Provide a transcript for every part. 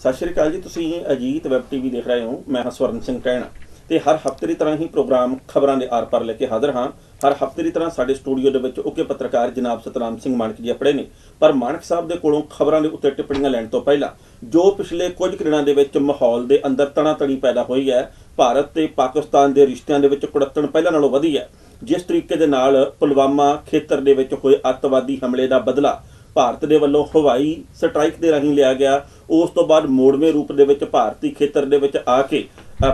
ਸਤਿ ਸ਼੍ਰੀ ਅਕਾਲ ਜੀ ਤੁਸੀਂ ਅਜੀਤ ਵੈਬ ਟੀਵੀ ਦੇਖ ਰਹੇ ਹੋ ਮੈਂ ਹਾਂ ਸਵਰਨ ਸਿੰਘ ਟੈਣਾ ਤੇ ਹਰ ਹਫਤੇ ਦੀ ਤਰ੍ਹਾਂ ਹੀ ਪ੍ਰੋਗਰਾਮ ਖਬਰਾਂ ਦੇ ਆਰ ਪਰ ਲੈ ਕੇ ਹਾਜ਼ਰ ਹਾਂ ਹਰ ਹਫਤੇ ਦੀ ਤਰ੍ਹਾਂ ਸਾਡੇ ਸਟੂਡੀਓ ਦੇ ਵਿੱਚ ਓਕੇ ਪੱਤਰਕਾਰ ਜਨਾਬ ਸਤਰਾਮ ਸਿੰਘ ਮਾਨਕ ਜੀ ਆਪੜੇ ਨੇ ਪਰ ਮਾਨਕ ਸਾਹਿਬ ਦੇ ਕੋਲੋਂ ਖਬਰਾਂ ਦੇ ਉੱਤੇ ਟਿੱਪਣੀਆਂ ਲੈਣ ਤੋਂ ਪਹਿਲਾਂ ਜੋ ਪਿਛਲੇ ਕੁਝ ਕਿਰਣਾਂ ਦੇ ਵਿੱਚ ਮਾਹੌਲ ਦੇ ਅੰਦਰ ਤਣਾ ਤਣੀ ਪੈਦਾ ਹੋਈ ਹੈ ਭਾਰਤ ਤੇ ਪਾਕਿਸਤਾਨ ਦੇ ਰਿਸ਼ਤਿਆਂ ਦੇ ਵਿੱਚ ਕੁੜੱਤਣ ਪਹਿਲਾਂ ਨਾਲੋਂ ਵਧੀ ਹੈ ਜਿਸ ਤਰੀਕੇ ਦੇ ਨਾਲ ਪੁਲਵਾਮਾ ਖੇਤਰ ਦੇ ਵਿੱਚ ਹੋਏ ਅੱਤਵਾਦੀ ਹਮਲੇ ਦਾ ਬਦਲਾ ਭਾਰਤ ਦੇ ਵੱਲੋਂ ਹਵਾਈ ਸਟ੍ਰਾਈਕ ਦੇ ਰਾਹੀਂ ਲਿਆ ਗਿਆ ਉਸ ਤੋਂ ਬਾਅਦ ਮੋੜਵੇਂ ਰੂਪ ਦੇ ਵਿੱਚ ਭਾਰਤੀ ਖੇਤਰ ਦੇ ਵਿੱਚ ਆ ਕੇ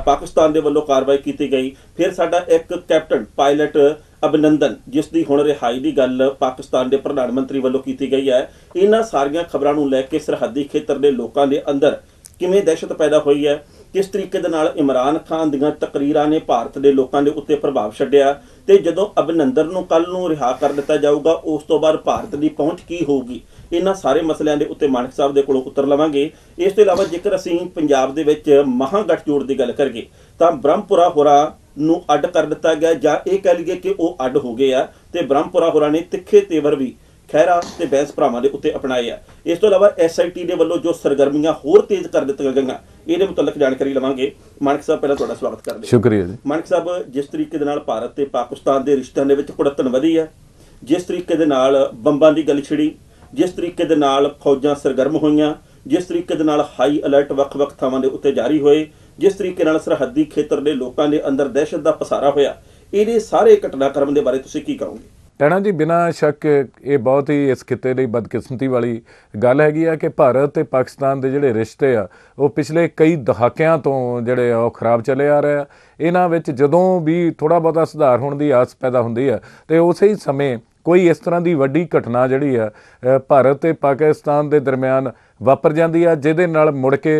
ਪਾਕਿਸਤਾਨ ਦੇ ਵੱਲੋਂ ਕਾਰਵਾਈ ਕੀਤੀ ਗਈ ਫਿਰ ਸਾਡਾ ਇੱਕ ਕੈਪਟਨ ਪਾਇਲਟ ਅਭਿਨੰਦਨ ਜਿਸ ਦੀ ਹੁਣ ਰਿਹਾਈ ਦੀ ਗੱਲ ਪਾਕਿਸਤਾਨ ਦੇ ਪ੍ਰਧਾਨ ਮੰਤਰੀ ਵੱਲੋਂ ਕੀਤੀ ਗਈ ਹੈ ਇਹਨਾਂ ਸਾਰੀਆਂ ਖਬਰਾਂ ਨੂੰ ਲੈ ਕੇ ਸਰਹੱਦੀ ਖੇਤਰ ਦੇ ਲੋਕਾਂ ਦੇ ਅੰਦਰ ਕਿਵੇਂ ਦਹਿਸ਼ਤ ਪੈਦਾ ਹੋਈ ਹੈ ਕਿਸ ਤਰੀਕੇ ਦੇ ਨਾਲ ਇਮਰਾਨ ਖਾਨ ਦੀਆਂ ਤਕਰੀਰਾਂ ਨੇ ਭਾਰਤ ਦੇ ਲੋਕਾਂ ਦੇ ਉੱਤੇ ਪ੍ਰਭਾਵ ਛੱਡਿਆ ਤੇ ਜਦੋਂ ਅਭਿਨੰਦਰ ਨੂੰ ਕੱਲ ਨੂੰ ਰਿਹਾ ਕਰ ਦਿੱਤਾ ਜਾਊਗਾ ਉਸ ਤੋਂ ਬਾਅਦ ਭਾਰਤ ਦੀ ਪਹੁੰਚ ਕੀ ਹੋਊਗੀ ਇਹਨਾਂ ਸਾਰੇ ਮਸਲਿਆਂ ਦੇ ਉੱਤੇ ਮਾਨਕ ਸਾਹਿਬ ਦੇ ਕੋਲੋਂ ਉੱਤਰ ਲਵਾਂਗੇ ਇਸ ਤੋਂ ਇਲਾਵਾ ਜੇਕਰ ਅਸੀਂ ਪੰਜਾਬ ਦੇ ਵਿੱਚ ਮਹਾਗਠਜੋੜ ਦੀ ਗੱਲ ਕਰੀਏ ਤਾਂ ਬ੍ਰਹਮਪੁਰਾ ਹੋਰਾ ਨੂੰ ਅੱਡ ਕਰ ਦਿੱਤਾ ਗਿਆ ਜਾਂ ਇਹ ਕਹਿ ਲਈਏ ਕਿ ਉਹ ਅੱਡ ਹੋ ਗਏ ਆ ਤੇ ਬ੍ਰਹਮਪੁਰਾ ਹੋਰਾ ਨੇ ਤਿੱਖੇ ਤੇਵਰ ਵੀ ਖੈਰਾ ਤੇ ਬੈਂਸ ਭਰਾਵਾਂ ਦੇ ਉੱਤੇ ਅਪਣਾਏ ਆ ਇਸ ਤੋਂ ਇਲਾਵਾ ਐਸਆਈਟੀ ਦੇ ਵੱਲੋਂ ਜੋ ਸਰਗਰਮੀਆਂ ਹੋਰ ਤੇਜ਼ ਕਰ ਦਿੱਤੀਆਂ ਗਈਆਂ ਇਹਦੇ ਮੁਤਲਕ ਜਾਣਕਾਰੀ ਲਵਾਂਗੇ ਮਾਨਕ ਸਾਹਿਬ ਪਹਿਲਾਂ ਤੁਹਾਡਾ ਸਵਾਗਤ ਕਰਦੇ ਹਾਂ ਸ਼ੁਕਰੀਆ ਜੀ ਮਾਨਕ ਸਾਹਿਬ ਜਿਸ ਤਰੀਕੇ ਦੇ ਨਾਲ ਭਾਰਤ ਤੇ ਪਾਕਿਸਤਾਨ ਦੇ ਰਿਸ਼ਤਿਆਂ ਦੇ ਵਿੱਚ ਕੁੜੱਤਨ ਵਧੀ ਹੈ ਜਿਸ ਤਰੀਕੇ ਦੇ ਨਾਲ ਬੰਬਾਂ ਦੀ ਗੱਲ ਛਿੜੀ ਜਿਸ ਤਰੀਕੇ ਦੇ ਨਾਲ ਫੌਜਾਂ ਸਰਗਰਮ ਹੋਈਆਂ ਜਿਸ ਤਰੀਕੇ ਦੇ ਨਾਲ ਹਾਈ ਅਲਰਟ ਵੱਖ-ਵੱਖ ਥਾਵਾਂ ਦੇ ਉੱਤੇ ਜਾਰੀ ਹੋਏ ਜਿਸ ਤਰੀਕੇ ਨਾਲ ਸਰਹੱਦੀ ਖੇਤਰ ਦੇ ਲੋਕਾਂ ਦੇ ਅੰਦਰ ਦਹਿਸ਼ਤ ਦਾ ਪਸਾਰਾ ਹੋਇਆ ਇਹਦੇ ਸਾਰੇ ਘਟਨਾਕ੍ਰਮ ਦੇ ਬਾਰੇ ਤੁਸੀਂ ਕੀ ਕਹੋਗੇ ਟਣਾ ਜੀ ਬਿਨਾਂ ਸ਼ੱਕ ਇਹ ਬਹੁਤ ਹੀ ਇਸ ਖਿੱਤੇ ਲਈ ਬਦਕਿਸਮਤੀ ਵਾਲੀ ਗੱਲ ਹੈਗੀ ਆ ਕਿ ਭਾਰਤ ਤੇ ਪਾਕਿਸਤਾਨ ਦੇ ਜਿਹੜੇ ਰਿਸ਼ਤੇ ਆ ਉਹ ਪਿਛਲੇ ਕਈ ਦਹਾਕਿਆਂ ਤੋਂ ਜਿਹੜੇ ਉਹ ਖਰਾਬ ਚੱਲੇ ਆ ਰਹੇ ਆ ਇਹਨਾਂ ਵਿੱਚ ਜਦੋਂ ਵੀ ਥੋੜਾ ਬਹੁਤਾ ਸੁਧਾਰ ਹੋਣ ਦੀ ਆਸ ਪੈਦਾ ਹੁੰਦੀ ਆ ਤੇ ਉਸੇ ਹੀ ਸਮੇਂ ਕੋਈ ਇਸ ਤਰ੍ਹਾਂ ਦੀ ਵੱਡੀ ਘਟਨਾ ਜਿਹੜੀ ਆ ਭਾਰਤ ਤੇ ਪਾਕਿਸਤਾਨ ਦੇ ਦਰਮਿਆਨ ਵਾਪਰ ਜਾਂਦੀ ਆ ਜਿਹਦੇ ਨਾਲ ਮੁੜ ਕੇ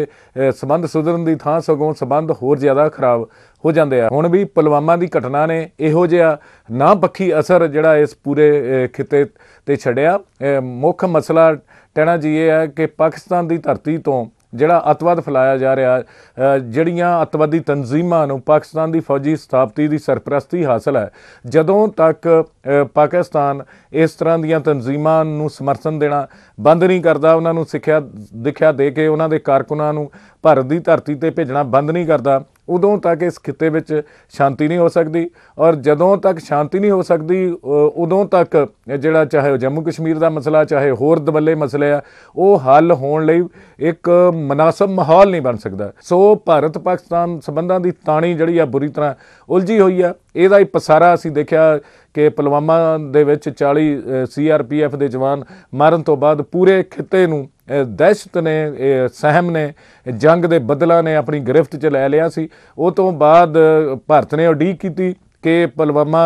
ਸਬੰਧ ਸੁਧਰਨ ਦੀ ਥਾਂ ਸਗੋਂ ਸਬੰਧ ਹੋਰ ਜ਼ਿਆਦਾ ਖਰਾਬ ਹੋ ਜਾਂਦੇ ਆ ਹੁਣ ਵੀ ਪੁਲਵਾਮਾ ਦੀ ਘਟਨਾ ਨੇ ਇਹੋ ਜਿਹਾ ਨਾ ਪੱਖੀ ਅਸਰ ਜਿਹੜਾ ਇਸ ਪੂਰੇ ਖਿੱਤੇ ਤੇ ਛੜਿਆ ਮੁੱਖ ਮਸਲਾ ਟਹਿਣਾ ਜੀ ਇਹ ਹੈ ਕਿ ਪਾਕਿਸਤਾਨ ਦੀ ਧਰਤੀ ਤੋਂ ਜਿਹੜਾ ਅਤਵਾਦ ਫਲਾਇਆ ਜਾ ਰਿਹਾ ਜਿਹੜੀਆਂ ਅਤਵਾਦੀ ਤਨਜ਼ੀਮਾਂ ਨੂੰ ਪਾਕਿਸਤਾਨ ਦੀ ਫੌਜੀ ਸਥਾਪਤੀ ਦੀ ਸਰਪ੍ਰਸਤੀ ਹਾਸਲ ਹੈ ਜਦੋਂ ਤੱਕ ਪਾਕਿਸਤਾਨ ਇਸ ਤਰ੍ਹਾਂ ਦੀਆਂ ਤਨਜ਼ੀਮਾਂ ਨੂੰ ਸਮਰਥਨ ਦੇਣਾ ਬੰਦ ਨਹੀਂ ਕਰਦਾ ਉਹਨਾਂ ਨੂੰ ਸਿੱਖਿਆ ਦਿਖਿਆ ਦੇ ਕੇ ਉਹਨਾਂ ਦੇ ਕਾਰਕੁਨਾਂ ਨੂੰ ਭਾਰਤ ਦੀ ਧਰਤੀ ਤੇ ਭੇਜਣਾ ਬੰਦ ਨਹੀਂ ਕਰਦਾ ਉਦੋਂ ਤੱਕ ਇਸ ਖਿੱਤੇ ਵਿੱਚ ਸ਼ਾਂਤੀ ਨਹੀਂ ਹੋ ਸਕਦੀ ਔਰ ਜਦੋਂ ਤੱਕ ਸ਼ਾਂਤੀ ਨਹੀਂ ਹੋ ਸਕਦੀ ਉਦੋਂ ਤੱਕ ਜਿਹੜਾ ਚਾਹੇ ਜੰਮੂ ਕਸ਼ਮੀਰ ਦਾ ਮਸਲਾ ਚਾਹੇ ਹੋਰ ਦਬੱਲੇ ਮਸਲੇ ਆ ਉਹ ਹੱਲ ਹੋਣ ਲਈ ਇੱਕ ਮناسب ਮਾਹੌਲ ਨਹੀਂ ਬਣ ਸਕਦਾ ਸੋ ਭਾਰਤ ਪਾਕਿਸਤਾਨ ਸਬੰਧਾਂ ਦੀ ਤਾਣੀ ਜਿਹੜੀ ਆ ਬੁਰੀ ਤਰ੍ਹਾਂ ਉਲਝੀ ਹੋਈ ਆ ਇਹਦਾ ਹੀ ਪਸਾਰਾ ਅਸੀਂ ਦੇਖਿਆ ਕਿ ਪਲਵਾਮਾ ਦੇ ਵਿੱਚ 40 ਸੀਆਰਪੀਐਫ ਦੇ ਜਵਾਨ ਮਾਰਨ ਤੋਂ ਬਾਅਦ ਪੂਰੇ ਖਿੱਤੇ ਨੂੰ ਦਹਿਸ਼ਤ ਨੇ ਸਹਿਮ ਨੇ ਜੰਗ ਦੇ ਬਦਲਾ ਨੇ ਆਪਣੀ ਗ੍ਰਿਫਤ 'ਚ ਲੈ ਲਿਆ ਸੀ ਉਹ ਤੋਂ ਬਾਅਦ ਭਾਰਤ ਨੇ ਉਡੀਕ ਕੀਤੀ ਕਿ ਪਲਵਾਮਾ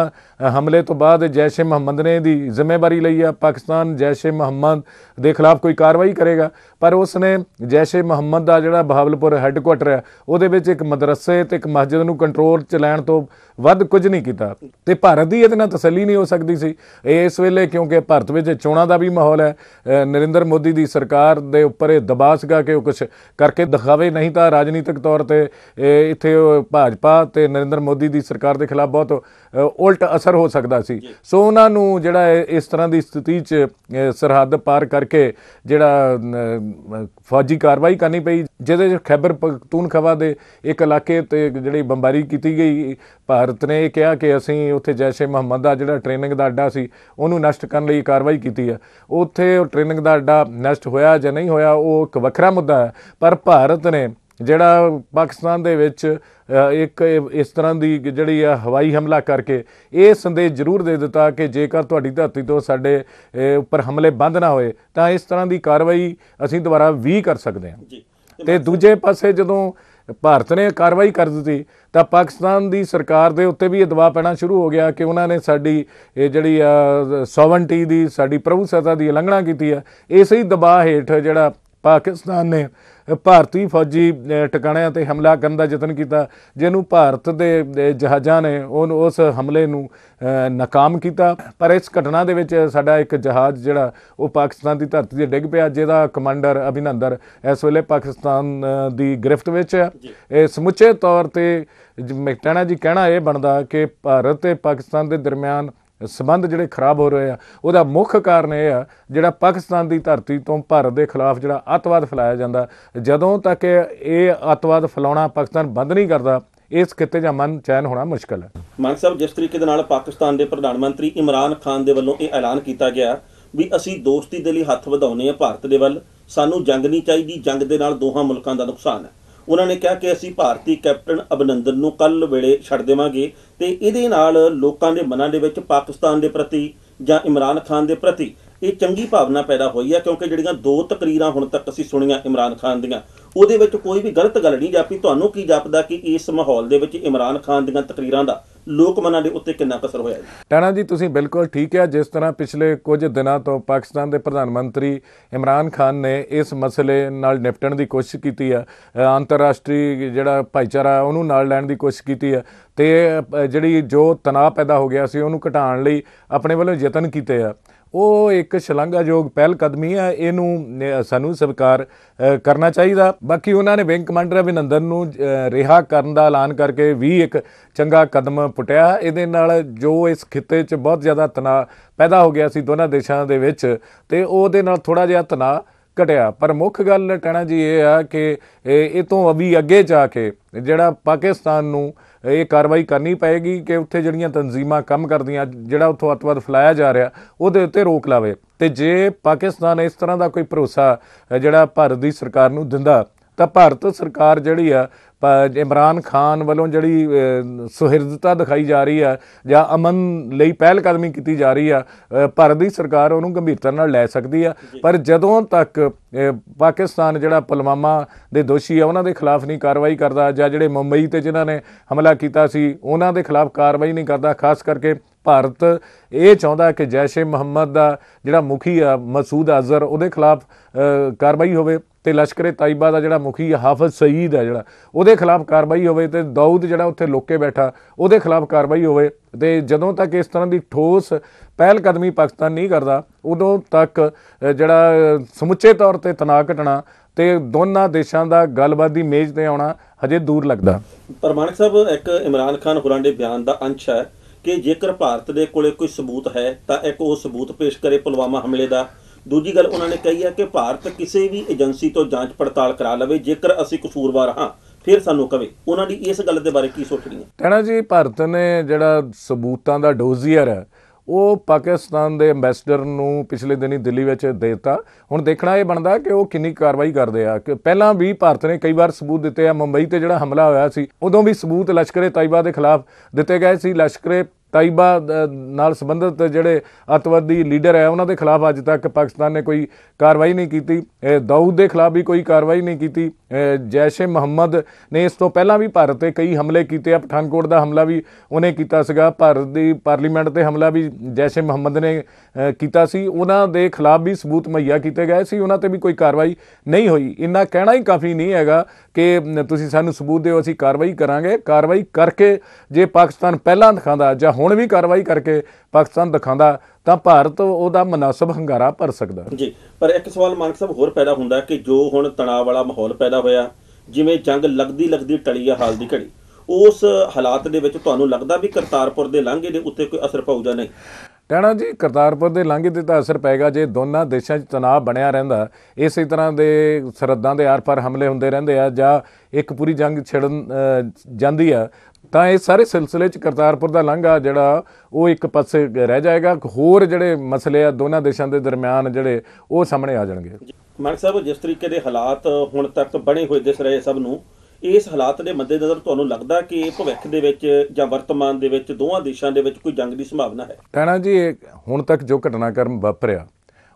ਹਮਲੇ ਤੋਂ ਬਾਅਦ ਜੈਸ਼ੇ ਮੁਹੰਮਦ ਨੇ ਦੀ ਜ਼ਿੰਮੇਵਾਰੀ ਲਈ ਆ ਪਾਕਿਸਤਾਨ ਜੈਸ਼ੇ ਮੁਹੰਮਦ ਦੇ ਖਿਲਾਫ ਕੋਈ ਕਾਰਵਾਈ ਕਰੇਗਾ ਪਰ ਉਸ ਨੇ ਜੈਸ਼ੇ ਮੁਹੰਮਦ ਦਾ ਜਿਹੜਾ ਬਹਾਵਲਪੁਰ ਹੈੱਡਕੁਆਟਰ ਹੈ ਉਹਦੇ ਵਿੱਚ ਇੱਕ ਮਦਰਸੇ ਤੇ ਇੱਕ ਮਸਜਿਦ ਨੂੰ ਕੰਟਰੋਲ ਚ ਲੈਣ ਤੋਂ ਵੱਧ ਕੁਝ ਨਹੀਂ ਕੀਤਾ ਤੇ ਭਾਰਤ ਦੀ ਇਹਦੇ ਨਾਲ ਤਸੱਲੀ ਨਹੀਂ ਹੋ ਸਕਦੀ ਸੀ ਇਸ ਵੇਲੇ ਕਿਉਂਕਿ ਭਾਰਤ ਵਿੱਚ ਚੋਣਾਂ ਦਾ ਵੀ ਮਾਹੌਲ ਹੈ ਨਰਿੰਦਰ ਮੋਦੀ ਦੀ ਸਰਕਾਰ ਦੇ ਉੱਪਰ ਇਹ ਦਬਾਅ ਸਗਾ ਕੇ ਉਹ ਕੁਝ ਕਰਕੇ ਦਿਖਾਵੇ ਨਹੀਂ ਤਾਂ ਰਾਜਨੀਤਿਕ ਤੌਰ ਤੇ ਇੱਥੇ ਭਾਜਪਾ ਤੇ ਨਰਿੰਦਰ ਮੋਦੀ ਦੀ ਸਰਕਾਰ ਦੇ ਖਿਲਾਫ ਬਹੁਤ ਉਲਟ ਅਸਰ ਹੋ ਸਕਦਾ ਸੀ ਸੋ ਉਹਨਾਂ ਨੂੰ ਜਿਹੜਾ ਇਸ ਤਰ੍ਹਾਂ ਦੀ ਸਥਿਤੀ 'ਚ ਸਰਹੱਦ ਪਾਰ ਕਰਕੇ ਜਿਹੜਾ ਫੌਜੀ ਕਾਰਵਾਈ ਕਰਨੀ ਪਈ ਜਿਹਦੇ ਵਿੱਚ ਖੈਬਰ ਪਖਤੂਨਖਵਾ ਦੇ ਇੱਕ ਇਲਾਕੇ ਤੇ ਜਿਹੜੀ ਬੰਬਾਰੀ ਕੀਤੀ ਗਈ ਭਾਰਤ ਨੇ ਇਹ ਕਿਹਾ ਕਿ ਅਸੀਂ ਉੱਥੇ ਜੈਸ਼ੇ ਮੁਹੰਮਦ ਦਾ ਜਿਹੜਾ ਟ੍ਰੇਨਿੰਗ ਦਾ ਅੱਡਾ ਸੀ ਉਹਨੂੰ ਨਸ਼ਟ ਕਰਨ ਲਈ ਕਾਰਵਾਈ ਕੀਤੀ ਹੈ ਉੱਥੇ ਉਹ ਟ੍ਰੇਨਿੰਗ ਦਾ ਅੱਡਾ ਨਸ਼ਟ ਹੋਇਆ ਜਾਂ ਨਹੀਂ ਹੋਇਆ ਉਹ ਇੱਕ ਵੱਖਰਾ ਮੁੱਦਾ ਹੈ ਪਰ ਭਾਰਤ ਨੇ ਜਿਹੜਾ ਪਾਕਿਸਤਾਨ ਦੇ ਵਿੱਚ ਇੱਕ ਇਸ ਤਰ੍ਹਾਂ ਦੀ ਜਿਹੜੀ ਆ ਹਵਾਈ ਹਮਲਾ ਕਰਕੇ ਇਹ ਸੰਦੇਸ਼ ਜ਼ਰੂਰ ਦੇ ਦਿੱਤਾ ਕਿ ਜੇਕਰ ਤੁਹਾਡੀ ਧਰਤੀ ਤੋਂ ਸਾਡੇ ਉੱਪਰ ਹਮਲੇ ਬੰਦ ਨਾ ਹੋਏ ਤਾਂ ਇਸ ਤਰ੍ਹਾਂ ਦੀ ਕਾਰਵਾਈ ਅਸੀਂ ਦੁਬਾਰਾ ਵੀ ਕਰ ਸਕਦੇ ਹਾਂ ਤੇ ਦੂਜੇ ਪਾਸੇ ਜਦੋਂ ਭਾਰਤ ਨੇ ਕਾਰਵਾਈ ਕਰ ਦਿੱਤੀ ਤਾਂ ਪਾਕਿਸਤਾਨ ਦੀ ਸਰਕਾਰ ਦੇ ਉੱਤੇ ਵੀ ਇਹ ਦਬਾਅ ਪੈਣਾ ਸ਼ੁਰੂ ਹੋ ਗਿਆ ਕਿ ਉਹਨਾਂ ਨੇ ਸਾਡੀ ਇਹ ਜਿਹੜੀ ਸੋਵਰਨਟੀ ਦੀ ਸਾਡੀ ਪ੍ਰਭੂਸੱਤਾ ਦੀ ਉਲੰਘਣਾ ਕੀਤੀ ਹੈ ਇਸੇ ਹੀ ਦਬਾਅ ਹੇਠ ਜਿਹੜਾ ਪਾਕਿਸਤਾਨ ਨੇ ਭਾਰਤੀ ਫੌਜੀ ਟਿਕਾਣਿਆਂ ਤੇ ਹਮਲਾ ਕਰਨ ਦਾ ਯਤਨ ਕੀਤਾ ਜਿਹਨੂੰ ਭਾਰਤ ਦੇ ਜਹਾਜ਼ਾਂ ਨੇ ਉਹ ਉਸ ਹਮਲੇ ਨੂੰ ਨਾਕਾਮ ਕੀਤਾ ਪਰ ਇਸ ਘਟਨਾ ਦੇ ਵਿੱਚ ਸਾਡਾ ਇੱਕ ਜਹਾਜ਼ ਜਿਹੜਾ ਉਹ ਪਾਕਿਸਤਾਨ ਦੀ ਧਰਤੀ ਤੇ ਡਿੱਗ ਪਿਆ ਜਿਹਦਾ ਕਮਾਂਡਰ ਅਭਿਨੰਦਰ ਇਸ ਵੇਲੇ ਪਾਕਿਸਤਾਨ ਦੀ ਗ੍ਰਿਫਤ ਵਿੱਚ ਹੈ ਇਹ ਸਮੁੱਚੇ ਤੌਰ ਤੇ ਮਿਕਟਾਣਾ ਜੀ ਕਹਿਣਾ ਇਹ ਬਣਦਾ ਕਿ ਭਾਰਤ ਤੇ ਪਾਕਿਸਤਾਨ ਦੇ ਦਰਮਿਆਨ ਸਬੰਧ ਜਿਹੜੇ ਖਰਾਬ ਹੋ ਰਹੇ ਆ ਉਹਦਾ ਮੁੱਖ ਕਾਰਨ ਇਹ ਆ ਜਿਹੜਾ ਪਾਕਿਸਤਾਨ ਦੀ ਧਰਤੀ ਤੋਂ ਭਾਰਤ ਦੇ ਖਿਲਾਫ ਜਿਹੜਾ ਅਤਵਾਦ ਫੈਲਾਇਆ ਜਾਂਦਾ ਜਦੋਂ ਤੱਕ ਇਹ ਅਤਵਾਦ ਫੈਲਾਉਣਾ ਪਾਕਿਸਤਾਨ ਬੰਦ ਨਹੀਂ ਕਰਦਾ ਇਸ ਕਿਤੇ ਜਾਂ ਮਨ ਚੈਨ ਹੋਣਾ ਮੁਸ਼ਕਲ ਹੈ ਮਨ ਸਾਹਿਬ ਜਿਸ ਤਰੀਕੇ ਦੇ ਨਾਲ ਪਾਕਿਸਤਾਨ ਦੇ ਪ੍ਰਧਾਨ ਮੰਤਰੀ ਇਮਰਾਨ ਖਾਨ ਦੇ ਵੱਲੋਂ ਇਹ ਐਲਾਨ ਕੀਤਾ ਗਿਆ ਵੀ ਅਸੀਂ ਦੋਸਤੀ ਦੇ ਲਈ ਹੱਥ ਵਧਾਉਨੇ ਆ ਭਾਰਤ ਦੇ ਵੱਲ ਸਾਨੂੰ ਜੰਗ ਨਹੀਂ ਚਾਹੀਦੀ ਜੰਗ ਦੇ ਨਾਲ ਦੋਹਾਂ ਮੁਲਕਾਂ ਦਾ ਨੁਕਸਾਨ ਹੈ ਉਹਨਾਂ ਨੇ ਕਿਹਾ ਕਿ ਅਸੀਂ ਭਾਰਤੀ ਕੈਪਟਨ ਅਭਿਨੰਦਨ ਨੂੰ ਕੱਲ ਵੇਲੇ ਛੱਡ ਦੇਵਾਂਗੇ ਤੇ ਇਹਦੇ ਨਾਲ ਲੋਕਾਂ ਦੇ ਮਨਾਂ ਦੇ ਵਿੱਚ ਪਾਕਿਸਤਾਨ ਦੇ ਪ੍ਰਤੀ ਜਾਂ ਇਮਰਾਨ ਖਾਨ ਦੇ ਪ੍ਰਤੀ ਇਹ ਚੰਗੀ ਭਾਵਨਾ ਪੈਦਾ ਹੋਈ ਹੈ ਕਿਉਂਕਿ ਜਿਹੜੀਆਂ ਦੋ ਤਕਰੀਰਾਂ ਹੁਣ ਤੱਕ ਅਸੀਂ ਸੁਣੀਆਂ ਇਮਰਾਨ ਖਾਨ ਦੀਆਂ ਉਹਦੇ ਵਿੱਚ ਕੋਈ ਵੀ ਗਲਤ ਗੱਲ ਨਹੀਂ ਜਾਪੀ ਤੁਹਾਨੂੰ ਕੀ ਜਾਪਦਾ ਕਿ ਇਸ ਮਾਹੌਲ ਦੇ ਵਿੱਚ ਇਮਰਾਨ ਖਾਨ ਦੀਆਂ ਤਕਰੀਰਾਂ ਦਾ ਲੋਕ ਮਨਾਂ ਦੇ ਉੱਤੇ ਕਿੰਨਾ ਅਸਰ ਹੋਇਆ ਹੈ ਟਾਣਾ ਜੀ ਤੁਸੀਂ ਬਿਲਕੁਲ ਠੀਕ ਹੈ ਜਿਸ ਤਰ੍ਹਾਂ ਪਿਛਲੇ ਕੁਝ ਦਿਨਾਂ ਤੋਂ ਪਾਕਿਸਤਾਨ ਦੇ ਪ੍ਰਧਾਨ ਮੰਤਰੀ ਇਮਰਾਨ ਖਾਨ ਨੇ ਇਸ ਮਸਲੇ ਨਾਲ ਨਿਪਟਣ ਦੀ ਕੋਸ਼ਿਸ਼ ਕੀਤੀ ਆ ਅੰਤਰਰਾਸ਼ਟਰੀ ਜਿਹੜਾ ਭਾਈਚਾਰਾ ਉਹਨੂੰ ਨਾਲ ਲੈਣ ਦੀ ਕੋਸ਼ਿਸ਼ ਕੀਤੀ ਆ ਤੇ ਜਿਹੜੀ ਜੋ ਤਣਾਅ ਪੈਦਾ ਹੋ ਗਿਆ ਸੀ ਉਹਨੂੰ ਘਟਾਉਣ ਲਈ ਆਪਣੇ ਵੱਲੋਂ ਯਤਨ ਕੀਤੇ ਆ ਉਹ ਇੱਕ ਸ਼ਲਾਘਾਯੋਗ ਪਹਿਲ ਕਦਮੀ ਆ ਇਹਨੂੰ ਸਾਨੂੰ ਸਵੀਕਾਰ ਕਰਨਾ ਚਾਹੀਦਾ ਬਾਕੀ ਉਹਨਾਂ ਨੇ ਵਿੰਗ ਕਮਾਂਡਰ ਅਭਿਨੰਦਨ ਨੂੰ ਰਿਹਾ ਕਰਨ ਦਾ ਐਲਾਨ ਕਰਕੇ ਵੀ ਇੱਕ ਚੰਗਾ ਕਦਮ ਪੁੱਟਿਆ ਇਹਦੇ ਨਾਲ ਜੋ ਇਸ ਖਿੱਤੇ 'ਚ ਬਹੁਤ ਜ਼ਿਆਦਾ ਤਣਾਅ ਪੈਦਾ ਹੋ ਗਿਆ ਸੀ ਦੋਨਾਂ ਦੇਸ਼ਾਂ ਦੇ ਵਿੱਚ ਤੇ ਉਹਦੇ ਨਾਲ ਥੋੜਾ ਜਿਹਾ ਤਣਾਅ ਘਟਿਆ ਪਰ ਮੁੱਖ ਗੱਲ ਟਣਾ ਜੀ ਇਹ ਆ ਕਿ ਇਹ ਤੋਂ ਅਭੀ ਅੱਗੇ ਜਾ ਕੇ ਜਿਹੜਾ ਪਾਕਿਸਤਾਨ ਨੂੰ ਇਹ ਕਾਰਵਾਈ ਕਰਨੀ ਪਏਗੀ ਕਿ ਉੱਥੇ ਜਿਹੜੀਆਂ ਤਨਜ਼ੀਮਾਂ ਕੰਮ ਕਰਦੀਆਂ ਜਿਹੜਾ ਉੱਥੋਂ ਅਤਵਾਦ ਫਲਾਇਆ ਜਾ ਰਿਹਾ ਉਹਦੇ ਉੱਤੇ ਰੋਕ ਲਾਵੇ ਤੇ ਜੇ ਪਾਕਿਸਤਾਨ ਇਸ ਤਰ੍ਹਾਂ ਦਾ ਕੋਈ ਭਰੋਸਾ ਜਿਹੜਾ ਭਾਰਤ ਦੀ ਸਰਕਾਰ ਨੂੰ ਦਿੰਦਾ ਤਾਂ ਭਾਰਤ ਸਰਕਾਰ ਜਿਹੜੀ ਆ ਇਮਰਾਨ ਖਾਨ ਵੱਲੋਂ ਜਿਹੜੀ ਸੁਹਿਰਦਤਾ ਦਿਖਾਈ ਜਾ ਰਹੀ ਆ ਜਾਂ ਅਮਨ ਲਈ ਪਹਿਲ ਕਦਮੀ ਕੀਤੀ ਜਾ ਰਹੀ ਆ ਭਾਰਤ ਦੀ ਸਰਕਾਰ ਉਹਨੂੰ ਗੰਭੀਰਤਾ ਨਾਲ ਲੈ ਸਕਦੀ ਆ ਪਰ ਜਦੋਂ ਤੱਕ ਪਾਕਿਸਤਾਨ ਜਿਹੜਾ ਪਲਵਾਮਾ ਦੇ ਦੋਸ਼ੀ ਆ ਉਹਨਾਂ ਦੇ ਖਿਲਾਫ ਨਹੀਂ ਕਾਰਵਾਈ ਕਰਦਾ ਜਾਂ ਜਿਹੜੇ ਮੁੰਬਈ ਤੇ ਜਿਨ੍ਹਾਂ ਨੇ ਹਮਲਾ ਕੀਤਾ ਸੀ ਉਹਨਾਂ ਦੇ ਖਿਲਾਫ ਕਾਰਵਾਈ ਨਹੀਂ ਕਰਦਾ ਖਾਸ ਕਰਕੇ ਭਾਰਤ ਇਹ ਚਾਹੁੰਦਾ ਕਿ ਜੈਸ਼ੇ ਮੁਹੰਮਦ ਦਾ ਜਿਹੜਾ ਮੁਖੀ ਆ ਮਸੂਦ ਅਜ਼ਰ ਉਹਦੇ ਖਿਲਾਫ ਕਾਰਵਾਈ ਹੋਵੇ ਤੇ ਲਸ਼ਕਰੇ ਤਾਇਬਾ ਦਾ ਜਿਹੜਾ ਮੁਖੀ ਹਾਫਿਜ਼ ਸਈਦ ਹੈ ਜਿਹੜਾ ਉਹਦੇ ਖਿਲਾਫ ਕਾਰਵਾਈ ਹੋਵੇ ਤੇ ਦਾਊਦ ਜਿਹੜਾ ਉੱਥੇ ਲੋਕੇ ਬੈਠਾ ਉਹਦੇ ਖਿਲਾਫ ਕਾਰਵਾਈ ਹੋਵੇ ਤੇ ਜਦੋਂ ਤੱਕ ਇਸ ਤਰ੍ਹਾਂ ਦੀ ਠੋਸ ਪਹਿਲ ਕਦਮੀ ਪਾਕਿਸਤਾਨ ਨਹੀਂ ਕਰਦਾ ਉਦੋਂ ਤੱਕ ਜਿਹੜਾ ਸਮੁੱਚੇ ਤੌਰ ਤੇ ਤਣਾਅ ਘਟਣਾ ਤੇ ਦੋਨਾਂ ਦੇਸ਼ਾਂ ਦਾ ਗੱਲਬਾਤ ਦੀ ਮੇਜ਼ ਤੇ ਆਉਣਾ ਹਜੇ ਦੂਰ ਲੱਗਦਾ ਪਰਮਾਨਿਕ ਸਾਹਿਬ ਇੱਕ ਇਮਰਾਨ ਖਾਨ ਹੁਰਾਂ ਦੇ ਬਿਆਨ ਦਾ ਅੰਸ਼ ਹੈ ਕਿ ਜੇਕਰ ਭਾਰਤ ਦੇ ਕੋਲੇ ਕੋਈ ਸਬੂਤ ਹੈ ਤਾਂ ਇੱਕ ਉਹ ਸਬੂਤ ਪੇਸ਼ ਕਰੇ ਪੁਲਵਾਮਾ ਹਮਲੇ ਦਾ ਦੂਜੀ ਗੱਲ ਉਹਨਾਂ ਨੇ ਕਹੀ ਹੈ ਕਿ ਭਾਰਤ ਕਿਸੇ ਵੀ ਏਜੰਸੀ ਤੋਂ ਜਾਂਚ ਪੜਤਾਲ ਕਰਾ ਲਵੇ ਜੇਕਰ ਅਸੀਂ ਕਸੂਰਵਾਰ ਹਾਂ ਫਿਰ ਸਾਨੂੰ ਕਵੇ ਉਹਨਾਂ ਦੀ ਇਸ ਗੱਲ ਦੇ ਬਾਰੇ ਕੀ ਸੋਚਣੀ ਹੈ ਕਹਿਣਾ ਜੀ ਭਾਰਤ ਨੇ ਜਿਹੜਾ ਸਬੂਤਾਂ ਦਾ ਡੋਜ਼ੀਅਰ ਹੈ ਉਹ ਪਾਕਿਸਤਾਨ ਦੇ ਐਮਬੈਸਡਰ ਨੂੰ ਪਿਛਲੇ ਦਿਨੀ ਦਿੱਲੀ ਵਿੱਚ ਦੇਤਾ ਹੁਣ ਦੇਖਣਾ ਇਹ ਬਣਦਾ ਕਿ ਉਹ ਕਿੰਨੀ ਕਾਰਵਾਈ ਕਰਦੇ ਆ ਕਿ ਪਹਿਲਾਂ ਵੀ ਭਾਰਤ ਨੇ ਕਈ ਵਾਰ ਸਬੂਤ ਦਿੱਤੇ ਆ ਮੁੰਬਈ ਤੇ ਜਿਹੜਾ ਹਮਲਾ ਹੋਇਆ ਸੀ ਉਦੋਂ ਵੀ ਸਬੂਤ ਲਸ਼ਕਰੇ ਤਾਇਬਾ ਦੇ ਖਿਲਾਫ ਦਿੱਤੇ ਗਏ ਸੀ ਲਸ਼ਕਰੇ ਤਾਈਬਾ ਨਾਲ ਸੰਬੰਧਿਤ ਜਿਹੜੇ ਅਤਵਾਦੀ ਲੀਡਰ ਹੈ ਉਹਨਾਂ ਦੇ ਖਿਲਾਫ ਅੱਜ ਤੱਕ ਪਾਕਿਸਤਾਨ ਨੇ ਕੋਈ ਕਾਰਵਾਈ ਨਹੀਂ ਕੀਤੀ ਦਾਊਦ ਦੇ ਖਿਲਾਫ ਵੀ ਕੋਈ ਕਾਰਵਾਈ ਨਹੀਂ ਕੀਤੀ ਜੈਸ਼ੇ ਮੁਹੰਮਦ ਨੇ ਇਸ ਤੋਂ ਪਹਿਲਾਂ ਵੀ ਭਾਰਤ ਤੇ ਕਈ ਹਮਲੇ ਕੀਤੇ ਆ ਪਠਾਨਕੋਟ ਦਾ ਹਮਲਾ ਵੀ ਉਹਨੇ ਕੀਤਾ ਸੀਗਾ ਭਾਰਤ ਦੀ ਪਾਰਲੀਮੈਂਟ ਤੇ ਹਮਲਾ ਵੀ ਜੈਸ਼ੇ ਮੁਹੰਮਦ ਨੇ ਕੀਤਾ ਸੀ ਉਹਨਾਂ ਦੇ ਖਿਲਾਫ ਵੀ ਸਬੂਤ ਮਈਆ ਕੀਤੇ ਗਏ ਸੀ ਉਹਨਾਂ ਤੇ ਵੀ ਕੋਈ ਕਾਰਵਾਈ ਨਹੀਂ ਹੋਈ ਇੰਨਾ ਕਹਿਣਾ ਹੀ ਕਾਫੀ ਨਹੀਂ ਹੈਗਾ ਕਿ ਤੁਸੀਂ ਸਾਨੂੰ ਸਬੂਤ ਦਿਓ ਅਸੀਂ ਕਾਰਵਾਈ ਕਰਾਂਗੇ ਕਾਰਵਾਈ ਕਰਕੇ ਜੇ ਪਾਕਿਸਤਾਨ ਪਹਿਲਾਂ ਦਿਖਾਉਂਦਾ ਜਾਂ ਹੁਣ ਵੀ ਕਾਰਵਾਈ ਕਰਕੇ ਪਾਕਿਸਤਾਨ ਦਿਖਾਉਂਦਾ ਤਾਂ ਭਾਰਤ ਉਹਦਾ ਮناسب ਹੰਗਾਰਾ ਭਰ ਸਕਦਾ ਜੀ ਪਰ ਇੱਕ ਸਵਾਲ ਮਾਨਕ ਸਾਹਿਬ ਹੋਰ ਪੈਦਾ ਹੁੰਦਾ ਕਿ ਜੋ ਹੁਣ ਤਣਾਅ ਵਾਲਾ ਮਾਹੌਲ ਪੈਦਾ ਹੋਇਆ ਜਿਵੇਂ ਜੰਗ ਲੱਗਦੀ ਲੱਗਦੀ ਟਲੀ ਆ ਹਾਲ ਦੀ ਘੜੀ ਉਸ ਹਾਲਾਤ ਦੇ ਵਿੱਚ ਤੁਹਾਨੂੰ ਲੱਗਦਾ ਵੀ ਕਰਤਾਰਪੁਰ ਦੇ ਲਾਂਘੇ ਦੇ ਉੱਤੇ ਕੋਈ ਅਸਰ ਪਾਊਗਾ ਨਹੀਂ ਟਾਣਾ ਜੀ ਕਰਤਾਰਪੁਰ ਦੇ ਲਾਂਘੇ ਤੇ ਤਾਂ ਅਸਰ ਪੈਗਾ ਜੇ ਦੋਨਾਂ ਦੇਸ਼ਾਂ 'ਚ ਤਣਾਅ ਬਣਿਆ ਰਹਿੰਦਾ ਇਸੇ ਤਰ੍ਹਾਂ ਦੇ ਸਰਹੱਦਾਂ ਦੇ ਆਰ-ਪਾਰ ਹਮਲੇ ਹੁੰਦੇ ਰਹਿੰਦੇ ਆ ਜਾਂ ਇੱਕ ਪੂਰੀ ਜੰਗ ਛਿੜਨ ਜਾਂਦੀ ਆ ਤਾਂ ਇਹ ਸਾਰੇ ਸਿਲਸਿਲੇ 'ਚ ਕਰਤਾਰਪੁਰ ਦਾ ਲੰਘਾ ਜਿਹੜਾ ਉਹ ਇੱਕ ਪਾਸੇ ਰਹਿ ਜਾਏਗਾ ਹੋਰ ਜਿਹੜੇ ਮਸਲੇ ਆ ਦੋਨਾਂ ਦੇਸ਼ਾਂ ਦੇ ਦਰਮਿਆਨ ਜਿਹੜੇ ਉਹ ਸਾਹਮਣੇ ਆ ਜਾਣਗੇ ਮਾਨਕ ਸਾਹਿਬ ਜਿਸ ਤਰੀਕੇ ਦੇ ਹਾਲਾਤ ਹੁਣ ਤੱਕ ਬਣੇ ਹੋਏ ਦਿਸ ਰਹੇ ਸਭ ਨੂੰ ਇਸ ਹਾਲਾਤ ਦੇ ਮੱਦੇਨਜ਼ਰ ਤੁਹਾਨੂੰ ਲੱਗਦਾ ਕਿ ਭਵਿੱਖ ਦੇ ਵਿੱਚ ਜਾਂ ਵਰਤਮਾਨ ਦੇ ਵਿੱਚ ਦੋਹਾਂ ਦੇਸ਼ਾਂ ਦੇ ਵਿੱਚ ਕੋਈ ਜੰਗ ਦੀ ਸੰਭਾਵਨਾ ਹੈ ਕਹਿਣਾ ਜੀ ਹੁਣ ਤੱਕ ਜੋ ਘਟਨਾਕ੍ਰਮ ਵਾਪਰਿਆ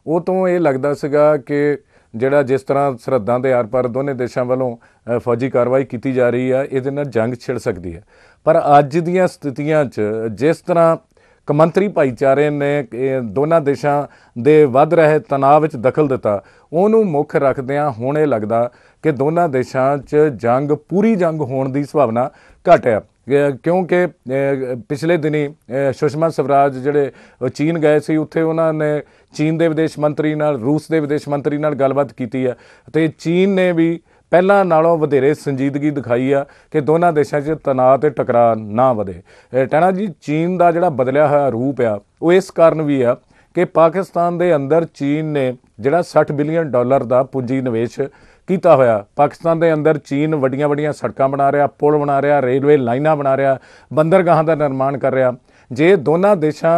ਉਹ ਤੋਂ ਇਹ ਲੱਗਦਾ ਸੀਗਾ ਕਿ ਜਿਹੜਾ ਜਿਸ ਤਰ੍ਹਾਂ ਸਰਹੱਦਾਂ ਦੇ ਆਰ-ਪਾਰ ਦੋਨੇ ਦੇਸ਼ਾਂ ਵੱਲੋਂ ਫੌਜੀ ਕਾਰਵਾਈ ਕੀਤੀ ਜਾ ਰਹੀ ਆ ਇਹਦੇ ਨਾਲ ਜੰਗ ਛਿੜ ਸਕਦੀ ਹੈ ਪਰ ਅੱਜ ਦੀਆਂ ਸਥਿਤੀਆਂ 'ਚ ਜਿਸ ਤਰ੍ਹਾਂ ਕਮੰਤਰੀ ਭਾਈਚਾਰੇ ਨੇ ਦੋਨਾਂ ਦੇਸ਼ਾਂ ਦੇ ਵੱਧ ਰਹੇ ਤਣਾਅ ਵਿੱਚ ਦਖਲ ਦਿੱਤਾ ਉਹਨੂੰ ਮੁੱਖ ਰੱਖਦਿਆਂ ਹੁਣ ਇਹ ਲੱਗਦਾ ਕਿ ਦੋਨਾਂ ਦੇਸ਼ਾਂ 'ਚ ਜੰਗ ਪੂਰੀ ਜੰਗ ਹੋਣ ਦੀ ਸੰਭਾਵਨਾ ਘਟਿਆ ਕਿਉਂਕਿ ਪਿਛਲੇ ਦਿਨੀ ਸੁਸ਼ਮਾ ਸਵਰਾਜ ਜਿਹੜੇ ਚੀਨ ਗਏ ਸੀ ਉੱਥੇ ਉਹਨਾਂ ਨੇ ਚੀਨ ਦੇ ਵਿਦੇਸ਼ ਮੰਤਰੀ ਨਾਲ ਰੂਸ ਦੇ ਵਿਦੇਸ਼ ਮੰਤਰੀ ਨਾਲ ਗੱਲਬਾਤ ਕੀਤੀ ਹੈ ਤੇ ਚੀਨ ਨੇ ਵੀ ਪਹਿਲਾਂ ਨਾਲੋਂ ਵਧੇਰੇ ਸੰਜੀਦਗੀ ਦਿਖਾਈ ਆ ਕਿ ਦੋਨਾਂ ਦੇਸ਼ਾਂ 'ਚ ਤਣਾਅ ਤੇ ਟਕਰਾਅ ਨਾ ਵਧੇ ਟੈਣਾ ਜੀ ਚੀਨ ਦਾ ਜਿਹੜਾ ਬਦਲਿਆ ਹੋਇਆ ਰੂਪ ਆ ਉਹ ਇਸ ਕਾਰਨ ਵੀ ਆ ਕਿ ਪਾਕਿਸਤਾਨ ਦੇ ਅੰਦਰ ਚੀਨ ਨੇ ਜਿਹੜਾ 60 ਬਿਲੀਅਨ ਡਾਲਰ ਦਾ ਪੂੰਜੀ ਨਿਵੇਸ਼ ਕੀਤਾ ਹੋਇਆ ਪਾਕਿਸਤਾਨ ਦੇ ਅੰਦਰ ਚੀਨ ਵੱਡੀਆਂ-ਵੱਡੀਆਂ ਸੜਕਾਂ ਬਣਾ ਰਿਹਾ ਪੁਲ ਬਣਾ ਰਿਹਾ ਰੇਲਵੇ ਲਾਈਨਾਂ ਬਣਾ ਰਿਹਾ ਬੰਦਰਗਾਹਾਂ ਦਾ ਨਿਰਮਾਣ ਕਰ ਰਿਹਾ ਜੇ ਦੋਨਾਂ ਦੇਸ਼ਾਂ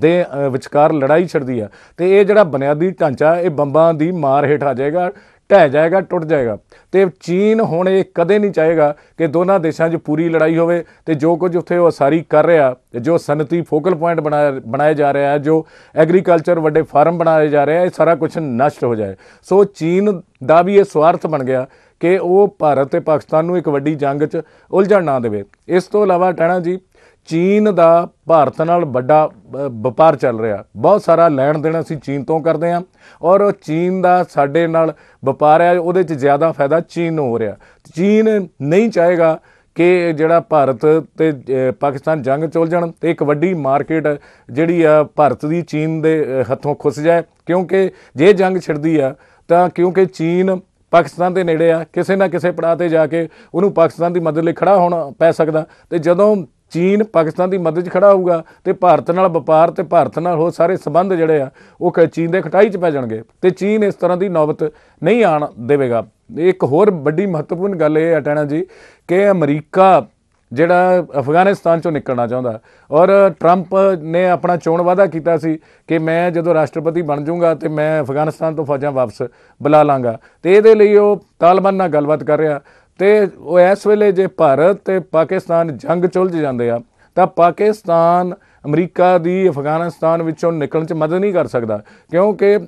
ਦੇ ਵਿਚਕਾਰ ਲੜਾਈ ਛੜਦੀ ਆ ਤੇ ਇਹ ਜਿਹੜਾ ਬੁਨਿਆਦੀ ਢਾਂਚਾ ਇਹ ਬੰਬਾਂ ਦੀ ਮਾਰ ਹੇਠ ਆ ਜਾਏਗਾ ਢਹਿ ਜਾਏਗਾ ਟੁੱਟ ਜਾਏਗਾ ਤੇ ਚੀਨ ਹੁਣ ਇਹ ਕਦੇ ਨਹੀਂ ਚਾਹੇਗਾ ਕਿ ਦੋਨਾਂ ਦੇਸ਼ਾਂ 'ਚ ਪੂਰੀ ਲੜਾਈ ਹੋਵੇ ਤੇ ਜੋ ਕੁਝ ਉੱਥੇ ਉਹ ਸਾਰੀ ਕਰ ਰਿਹਾ ਤੇ ਜੋ ਸਨਤੀ ਫੋਕਲ ਪੁਆਇੰਟ ਬਣਾਇਆ ਜਾ ਰਿਹਾ ਹੈ ਜੋ ਐਗਰੀਕਲਚਰ ਵੱਡੇ ਫਾਰਮ ਬਣਾਏ ਜਾ ਰਹੇ ਆ ਇਹ ਸਾਰਾ ਕੁਝ ਨਸ਼ਟ ਹੋ ਜਾਏ ਸੋ ਚੀਨ ਦਾ ਵੀ ਇਹ ਸਵਾਰਥ ਬਣ ਗਿਆ ਕਿ ਉਹ ਭਾਰਤ ਤੇ ਪਾਕਿਸਤਾਨ ਨੂੰ ਇੱਕ ਵੱਡੀ ਜੰਗ 'ਚ ਉਲਝਣ ਨਾ ਦੇਵੇ ਇਸ ਤੋਂ ਇਲਾਵਾ ਟਾਣਾ ਜੀ ਚੀਨ ਦਾ ਭਾਰਤ ਨਾਲ ਵੱਡਾ ਵਪਾਰ ਚੱਲ ਰਿਹਾ ਬਹੁਤ ਸਾਰਾ ਲੈਣ ਦੇਣ ਅਸੀਂ ਚੀਨ ਤੋਂ ਕਰਦੇ ਆਂ ਔਰ ਚੀਨ ਦਾ ਸਾਡੇ ਨਾਲ ਵਪਾਰ ਹੈ ਉਹਦੇ 'ਚ ਜ਼ਿਆਦਾ ਫਾਇਦਾ ਚੀਨ ਨੂੰ ਹੋ ਰਿਹਾ ਚੀਨ ਨਹੀਂ ਚਾਹੇਗਾ ਕਿ ਜਿਹੜਾ ਭਾਰਤ ਤੇ ਪਾਕਿਸਤਾਨ ਜੰਗ ਚੋਲ ਜਾਣ ਤੇ ਇੱਕ ਵੱਡੀ ਮਾਰਕੀਟ ਜਿਹੜੀ ਆ ਭਾਰਤ ਦੀ ਚੀਨ ਦੇ ਹੱਥੋਂ ਖੁੱਸ ਜਾਏ ਕਿਉਂਕਿ ਜੇ ਜੰਗ ਛਿੜਦੀ ਆ ਤਾਂ ਕਿਉਂਕਿ ਚੀਨ ਪਾਕਿਸਤਾਨ ਦੇ ਨੇੜੇ ਆ ਕਿਸੇ ਨਾ ਕਿਸੇ ਪੜਾ ਤੇ ਜਾ ਕੇ ਉਹਨੂੰ ਪਾਕਿਸਤਾਨ ਦੀ ਮਦਦ ਲਈ ਖੜਾ ਹੋਣਾ ਪੈ ਸਕਦਾ ਤੇ ਜਦੋਂ ਚੀਨ ਪਾਕਿਸਤਾਨ ਦੀ ਮਦਦ 'ਚ ਖੜਾ ਹੋਊਗਾ ਤੇ ਭਾਰਤ ਨਾਲ ਵਪਾਰ ਤੇ ਭਾਰਤ ਨਾਲ ਹੋ ਸਾਰੇ ਸਬੰਧ ਜਿਹੜੇ ਆ ਉਹ ਚੀਨ ਦੇ ਖਟਾਈ 'ਚ ਪੈ ਜਾਣਗੇ ਤੇ ਚੀਨ ਇਸ ਤਰ੍ਹਾਂ ਦੀ ਨੌਬਤ ਨਹੀਂ ਆਣ ਦੇਵੇਗਾ ਇੱਕ ਹੋਰ ਵੱਡੀ ਮਹੱਤਵਪੂਰਨ ਗੱਲ ਇਹ ਹੈ ਜੀ ਕਿ ਅਮਰੀਕਾ ਜਿਹੜਾ ਅਫਗਾਨਿਸਤਾਨ ਚੋਂ ਨਿਕਲਣਾ ਚਾਹੁੰਦਾ ਔਰ 트ੰਪ ਨੇ ਆਪਣਾ ਚੋਣ ਵਾਅਦਾ ਕੀਤਾ ਸੀ ਕਿ ਮੈਂ ਜਦੋਂ ਰਾਸ਼ਟਰਪਤੀ ਬਣ ਜਾਊਂਗਾ ਤੇ ਮੈਂ ਅਫਗਾਨਿਸਤਾਨ ਤੋਂ ਫੌਜਾਂ ਵਾਪਸ ਬੁਲਾ ਲਾਂਗਾ ਤੇ ਇਹਦੇ ਲਈ ਉਹ ਤਾਲਿਬਾਨ ਨਾਲ ਗੱਲਬਾਤ ਕਰ ਰਿਹਾ ਤੇ ਉਹ ਇਸ ਵੇਲੇ ਜੇ ਭਾਰਤ ਤੇ ਪਾਕਿਸਤਾਨ ਜੰਗ ਚੁਲਝ ਜਾਂਦੇ ਆ ਤਾਂ ਪਾਕਿਸਤਾਨ ਅਮਰੀਕਾ ਦੀ ਅਫਗਾਨਿਸਤਾਨ ਵਿੱਚੋਂ ਨਿਕਲਣ 'ਚ ਮਦਦ ਨਹੀਂ ਕਰ ਸਕਦਾ ਕਿਉਂਕਿ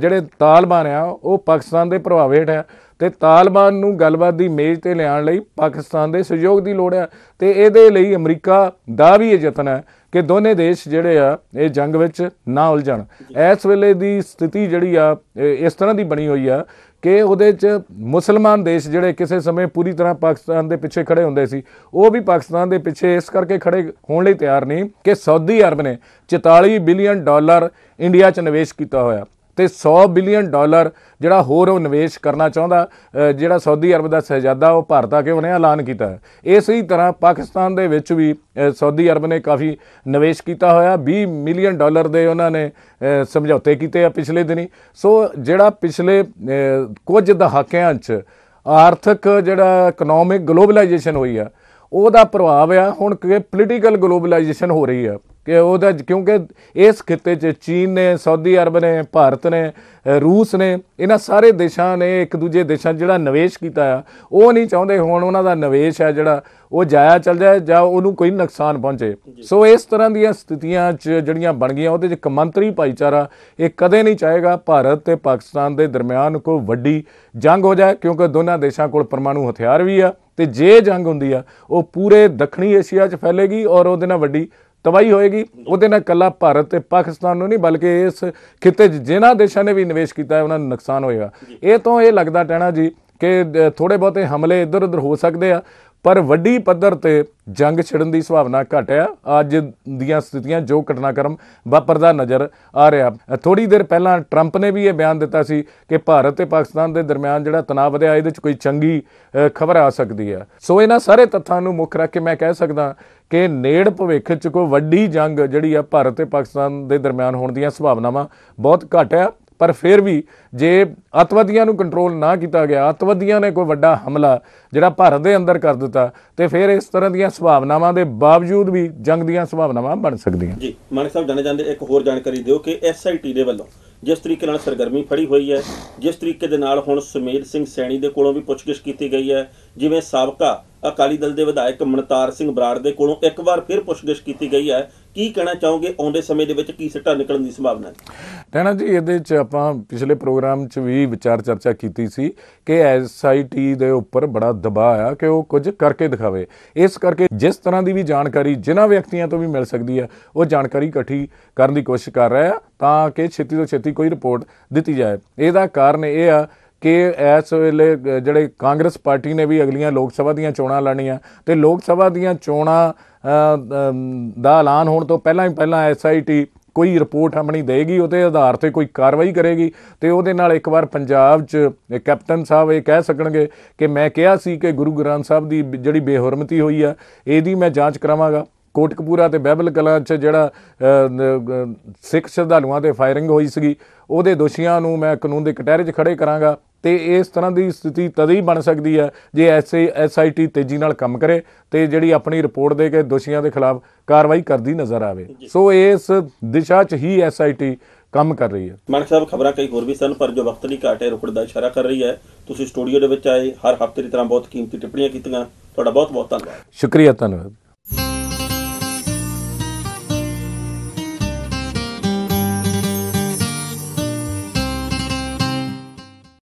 ਜਿਹੜੇ ਤਾਲਬਾਨ ਆ ਉਹ ਪਾਕਿਸਤਾਨ ਦੇ ਪ੍ਰਭਾਵ ਹੇਠ ਆ ਤੇ ਤਾਲਬਾਨ ਨੂੰ ਗੱਲਬਾਤ ਦੀ ਮੇਜ਼ ਤੇ ਲਿਆਉਣ ਲਈ ਪਾਕਿਸਤਾਨ ਦੇ ਸਹਿਯੋਗ ਦੀ ਲੋੜ ਆ ਤੇ ਇਹਦੇ ਲਈ ਅਮਰੀਕਾ ਦਾ ਵੀ ਇਹ ਯਤਨ ਹੈ ਕਿ ਦੋਨੇ ਦੇਸ਼ ਜਿਹੜੇ ਆ ਇਹ ਜੰਗ ਵਿੱਚ ਨਾ ਉਲਝਣ ਇਸ ਵੇਲੇ ਦੀ ਸਥਿਤੀ ਜਿਹੜੀ ਆ ਇਸ ਤਰ੍ਹਾਂ ਦੀ ਬਣੀ ਹੋਈ ਆ ਕਿ ਉਹਦੇ 'ਚ ਮੁਸਲਮਾਨ ਦੇਸ਼ ਜਿਹੜੇ ਕਿਸੇ ਸਮੇਂ ਪੂਰੀ ਤਰ੍ਹਾਂ ਪਾਕਿਸਤਾਨ ਦੇ ਪਿੱਛੇ ਖੜੇ ਹੁੰਦੇ ਸੀ ਉਹ ਵੀ ਪਾਕਿਸਤਾਨ ਦੇ ਪਿੱਛੇ ਇਸ ਕਰਕੇ ਖੜੇ ਹੋਣ ਲਈ ਤਿਆਰ ਨਹੀਂ ਕਿ ਸਾਊਦੀ ਅਰਬ ਨੇ 44 ਬਿਲੀਅਨ ਡਾਲਰ ਇੰਡੀਆ 'ਚ ਨਿਵੇਸ਼ ਕੀਤਾ ਹੋਇਆ ਤੇ 100 ਬਿਲੀਅਨ ਡਾਲਰ ਜਿਹੜਾ ਹੋਰ ਉਹ ਨਿਵੇਸ਼ ਕਰਨਾ ਚਾਹੁੰਦਾ ਜਿਹੜਾ ਸਾਊਦੀ ਅਰਬ ਦਾ ਸਹਿਜਾਦਾ ਉਹ ਭਾਰਤ ਆ ਕੇ ਉਹਨੇ ਐਲਾਨ ਕੀਤਾ ਇਸੇ ਹੀ ਤਰ੍ਹਾਂ ਪਾਕਿਸਤਾਨ ਦੇ ਵਿੱਚ ਵੀ ਸਾਊਦੀ ਅਰਬ ਨੇ ਕਾਫੀ ਨਿਵੇਸ਼ ਕੀਤਾ ਹੋਇਆ 20 ਮਿਲੀਅਨ ਡਾਲਰ ਦੇ ਉਹਨਾਂ ਨੇ ਸਮਝੌਤੇ ਕੀਤੇ ਆ ਪਿਛਲੇ ਦਿਨੀ ਸੋ ਜਿਹੜਾ ਪਿਛਲੇ ਕੁਝ ਦਹਾਕਿਆਂ 'ਚ ਆਰਥਿਕ ਜਿਹੜਾ ਇਕਨੋਮਿਕ ਗਲੋਬਲਾਈਜੇਸ਼ਨ ਹੋਈ ਆ ਉਹਦਾ ਪ੍ਰਭਾਵ ਆ ਹੁਣ ਕਿ ਪੋਲੀਟੀਕਲ ਗਲੋਬਲਾਈਜੇਸ਼ਨ ਹੋ ਰਹੀ ਆ ਕਿ ਉਹਦਾ ਕਿਉਂਕਿ ਇਸ ਖਿੱਤੇ 'ਚ ਚੀਨ ਨੇ ਸਾਊਦੀ ਅਰਬ ਨੇ ਭਾਰਤ ਨੇ ਰੂਸ ਨੇ ਇਹਨਾਂ ਸਾਰੇ ਦੇਸ਼ਾਂ ਨੇ ਇੱਕ ਦੂਜੇ ਦੇਸ਼ਾਂ ਜਿਹੜਾ ਨਿਵੇਸ਼ ਕੀਤਾ ਆ ਉਹ ਨਹੀਂ ਚਾਹੁੰਦੇ ਹੁਣ ਉਹਨਾਂ ਦਾ ਨਿਵੇਸ਼ ਹੈ ਜਿਹੜਾ ਉਹ ਜਾਇਆ ਚੱਲ ਜਾਏ ਜਾਂ ਉਹਨੂੰ ਕੋਈ ਨੁਕਸਾਨ ਪਹੁੰਚੇ ਸੋ ਇਸ ਤਰ੍ਹਾਂ ਦੀਆਂ ਸਥਿਤੀਆਂ 'ਚ ਜਿਹੜੀਆਂ ਬਣ ਗਈਆਂ ਉਹਦੇ 'ਚ ਕਮੰਤਰੀ ਭਾਈਚਾਰਾ ਇਹ ਕਦੇ ਨਹੀਂ ਚਾਹੇਗਾ ਭਾਰਤ ਤੇ ਪਾਕਿਸਤਾਨ ਦੇ ਦਰਮਿਆਨ ਕੋਈ ਵੱਡੀ ਜੰਗ ਹੋ ਜਾਏ ਕਿਉਂਕਿ ਦੋਨਾਂ ਦੇਸ਼ਾਂ ਕੋਲ ਪਰਮਾਣੂ ਹਥਿਆਰ ਵੀ ਆ ਤੇ ਜੇ ਜੰਗ ਹੁੰਦੀ ਆ ਉਹ ਪੂਰੇ ਦੱਖਣੀ ਏਸ਼ੀਆ 'ਚ ਫੈਲੇਗੀ ਔਰ ਉਹਦੇ ਨਾਲ ਵੱਡੀ ਤਬਾਈ ਹੋਏਗੀ ਉਹਦੇ ਨਾਲ ਕੱਲਾ ਭਾਰਤ ਤੇ ਪਾਕਿਸਤਾਨ ਨੂੰ ਨਹੀਂ ਬਲਕਿ ਇਸ ਖਿੱਤੇ ਜਿਨ੍ਹਾਂ ਦੇਸ਼ਾਂ ਨੇ ਵੀ ਨਿਵੇਸ਼ ਕੀਤਾ ਹੈ ਉਹਨਾਂ ਨੂੰ ਨੁਕਸਾਨ ਹੋਏਗਾ ਇਹ ਤੋਂ ਇਹ ਲੱਗਦਾ ਟਹਿਣਾ ਜੀ ਕਿ ਥੋੜੇ ਬਹੁਤੇ ਹਮਲੇ ਇੱਧਰ ਉੱਧਰ ਹੋ ਸਕਦੇ ਆ ਪਰ ਵੱਡੀ ਪੱਧਰ ਤੇ ਜੰਗ ਛਿੜਨ ਦੀ ਸੰਭਾਵਨਾ ਘਟਿਆ ਅੱਜ ਦੀਆਂ ਸਥਿਤੀਆਂ ਜੋ ਘਟਨਾਕ੍ਰਮ ਵਾਪਰਦਾ ਨਜ਼ਰ ਆ ਰਿਹਾ ਥੋੜੀ ਦੇਰ ਪਹਿਲਾਂ 트ੰਪ ਨੇ ਵੀ ਇਹ ਬਿਆਨ ਦਿੱਤਾ ਸੀ ਕਿ ਭਾਰਤ ਤੇ ਪਾਕਿਸਤਾਨ ਦੇ ਦਰਮਿਆਨ ਜਿਹੜਾ ਤਣਾਅ ਵਧਿਆ ਇਹਦੇ ਵਿੱਚ ਕੋਈ ਚੰਗੀ ਖਬਰ ਆ ਸਕਦੀ ਹੈ ਸੋ ਇਹਨਾਂ ਸਾਰੇ ਤੱਥਾਂ ਨੂੰ ਮੁੱਖ ਰੱਖ ਕੇ ਮੈਂ ਕਹਿ ਸਕਦਾ ਕਿ ਨੇੜ ਭਵਿੱਖ 'ਚ ਕੋਈ ਵੱਡੀ ਜੰਗ ਜਿਹੜੀ ਆ ਭਾਰਤ ਤੇ ਪਾਕਿਸਤਾਨ ਦੇ ਦਰਮਿਆਨ ਹੋਣ ਦੀਆਂ ਸੰਭਾਵਨਾਵਾਂ ਬਹੁਤ ਘਟ ਪਰ ਫਿਰ ਵੀ ਜੇ ਅਤਵਾਦੀਆਂ ਨੂੰ ਕੰਟਰੋਲ ਨਾ ਕੀਤਾ ਗਿਆ ਅਤਵਾਦੀਆਂ ਨੇ ਕੋਈ ਵੱਡਾ ਹਮਲਾ ਜਿਹੜਾ ਭਾਰਤ ਦੇ ਅੰਦਰ ਕਰ ਦਿੱਤਾ ਤੇ ਫਿਰ ਇਸ ਤਰ੍ਹਾਂ ਦੀਆਂ ਸੰਭਾਵਨਾਵਾਂ ਦੇ ਬਾਵਜੂਦ ਵੀ ਜੰਗ ਦੀਆਂ ਸੰਭਾਵਨਾਵਾਂ ਬਣ ਸਕਦੀਆਂ ਜੀ ਮਾਨਕ ਸਾਹਿਬ ਜਾਣੇ ਜਾਂਦੇ ਇੱਕ ਹੋਰ ਜਾਣਕਾਰੀ ਦਿਓ ਕਿ ਐਸਆਈਟੀ ਦੇ ਵੱਲੋਂ ਜਿਸ ਤਰੀਕੇ ਨਾਲ ਸਰਗਰਮੀ ਫੜੀ ਹੋਈ ਹੈ ਜਿਸ ਤਰੀਕੇ ਦੇ ਨਾਲ ਹੁਣ ਸੁਮੇਲ ਸਿੰਘ ਸੈਣੀ ਦੇ ਕੋਲੋਂ ਵੀ ਪੁੱਛਗਿੱਛ ਕੀਤੀ ਗਈ ਹੈ ਜਿਵੇਂ ਸਾਬਕਾ ਅਕਾਲੀ ਦਲ ਦੇ ਵਿਧਾਇਕ ਮਨਤਾਰ ਸਿੰਘ ਬਰਾੜ ਦੇ ਕੋਲੋਂ ਇੱਕ ਵਾਰ ਫਿਰ ਪੁੱਛਗਿਛ ਕੀਤੀ ਗਈ ਹੈ ਕੀ ਕਹਿਣਾ ਚਾਹੋਗੇ ਆਉਂਦੇ ਸਮੇਂ ਦੇ ਵਿੱਚ ਕੀ ਸਿੱਟਾ ਨਿਕਲਣ ਦੀ ਸੰਭਾਵਨਾ ਹੈ ਰਹਿਣਾ ਜੀ ਇਹਦੇ ਵਿੱਚ ਆਪਾਂ ਪਿਛਲੇ ਪ੍ਰੋਗਰਾਮ ਚ ਵੀ ਵਿਚਾਰ ਚਰਚਾ ਕੀਤੀ ਸੀ ਕਿ ਐਸਆਈਟੀ ਦੇ ਉੱਪਰ ਬੜਾ ਦਬਾਅ ਆ ਕਿ ਉਹ ਕੁਝ ਕਰਕੇ ਦਿਖਾਵੇ ਇਸ ਕਰਕੇ ਜਿਸ ਤਰ੍ਹਾਂ ਦੀ ਵੀ ਜਾਣਕਾਰੀ ਜਿਨ੍ਹਾਂ ਵਿਅਕਤੀਆਂ ਤੋਂ ਵੀ ਮਿਲ ਸਕਦੀ ਹੈ ਉਹ ਜਾਣਕਾਰੀ ਇਕੱਠੀ ਕਰਨ ਦੀ ਕੋਸ਼ਿਸ਼ ਕਰ ਰਿਹਾ ਤਾਂ ਕਿ ਛੇਤੀ ਤੋਂ ਛੇਤੀ ਕੋਈ ਰਿਪੋਰਟ ਦਿੱਤੀ ਜਾਏ ਇਹਦਾ ਕਾਰਨ ਇਹ ਆ ਕਿ ਇਸ ਵੇਲੇ ਜਿਹੜੇ ਕਾਂਗਰਸ ਪਾਰਟੀ ਨੇ ਵੀ ਅਗਲੀਆਂ ਲੋਕ ਸਭਾ ਦੀਆਂ ਚੋਣਾਂ ਲੜਨੀਆਂ ਤੇ ਲੋਕ ਸਭਾ ਦੀਆਂ ਚੋਣਾਂ ਦਾ ਐਲਾਨ ਹੋਣ ਤੋਂ ਪਹਿਲਾਂ ਹੀ ਪਹਿਲਾਂ ਐਸਆਈਟੀ ਕੋਈ ਰਿਪੋਰਟ ਆਪਣੀ ਦੇਗੀ ਉਹਦੇ ਆਧਾਰ ਤੇ ਕੋਈ ਕਾਰਵਾਈ ਕਰੇਗੀ ਤੇ ਉਹਦੇ ਨਾਲ ਇੱਕ ਵਾਰ ਪੰਜਾਬ 'ਚ ਕੈਪਟਨ ਸਾਹਿਬ ਇਹ ਕਹਿ ਸਕਣਗੇ ਕਿ ਮੈਂ ਕਿਹਾ ਸੀ ਕਿ ਗੁਰੂ ਗ੍ਰੰਥ ਸਾਹਿਬ ਦੀ ਜਿਹੜੀ ਬੇਹਰਮਤੀ ਹੋਈ ਆ ਇਹਦੀ ਮੈਂ ਜਾਂਚ ਕਰਾਵਾਂਗਾ ਕੋਟਕਪੂਰਾ ਤੇ ਬਹਿਬਲ ਕਲਾਂ 'ਚ ਜਿਹੜਾ ਸਿੱਖ ਸ਼ਰਧਾਲੂਆਂ ਤੇ ਫਾਇਰਿੰਗ ਹੋਈ ਸੀਗੀ ਉਹਦੇ ਦੋਸ਼ੀਆਂ ਨੂੰ ਮੈਂ ਕਾਨੂੰਨ ਦੇ ਕਟਹਿਰੇ 'ਚ ਖੜੇ ਕਰਾਂਗਾ ਤੇ ਇਸ ਤਰ੍ਹਾਂ ਦੀ ਸਥਿਤੀ ਤਦ ਹੀ ਬਣ ਸਕਦੀ ਹੈ ਜੇ ਐਸਏ ਐਸਆਈਟੀ ਤੇਜ਼ੀ ਨਾਲ ਕੰਮ ਕਰੇ ਤੇ ਜਿਹੜੀ ਆਪਣੀ ਰਿਪੋਰਟ ਦੇ ਕੇ ਦੋਸ਼ੀਆਂ ਦੇ ਖਿਲਾਫ ਕਾਰਵਾਈ ਕਰਦੀ ਨਜ਼ਰ ਆਵੇ ਸੋ ਇਸ ਦਿਸ਼ਾ 'ਚ ਹੀ ਐਸਆਈਟੀ ਕੰਮ ਕਰ ਰਹੀ ਹੈ ਮਨਕ ਸਾਹਿਬ ਖਬਰਾਂ ਕਈ ਹੋਰ ਵੀ ਸਨ ਪਰ ਜੋ ਵਕਤ ਨਹੀਂ ਘਾਟੇ ਰੁਕੜ ਦਾ ਇਸ਼ਾਰਾ ਕਰ ਰਹੀ ਹੈ ਤੁਸੀਂ ਸਟੂਡੀਓ ਦੇ ਵਿੱਚ ਆਏ ਹਰ ਹਫਤੇ ਦੀ ਤਰ੍ਹਾਂ ਬਹੁਤ ਕੀਮਤੀ ਟਿੱਪਣੀਆਂ ਕੀਤੀਆਂ ਤੁਹਾਡਾ ਬਹੁਤ ਬਹੁਤ ਧੰਨਵਾਦ ਸ਼ੁਕਰੀਆ ਧੰਨਵਾਦ